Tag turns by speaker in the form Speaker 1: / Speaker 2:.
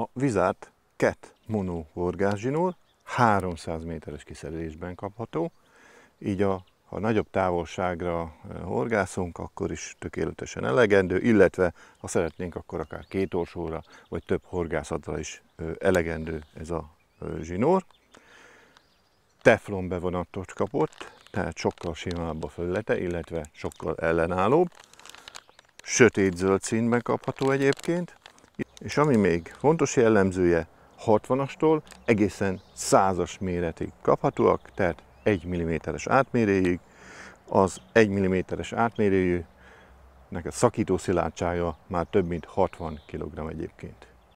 Speaker 1: a vizárt ket mono horgászsinór 300 méteres kiszerelésben kapható, így a, ha nagyobb távolságra eh, horgászunk, akkor is tökéletesen elegendő, illetve ha szeretnénk, akkor akár két orsóra vagy több horgászatra is eh, elegendő ez a eh, zsinór. Teflon bevonatot kapott, tehát sokkal simább a fölete, illetve sokkal ellenállóbb. Sötét zöld színben kapható egyébként, és ami még fontos jellemzője, 60-astól egészen 100-as méretig kaphatóak, tehát 1 mm-es átmérőjéig. Az 1 mm-es átmérőjűnek a szakító szilárdsága már több mint 60 kg egyébként.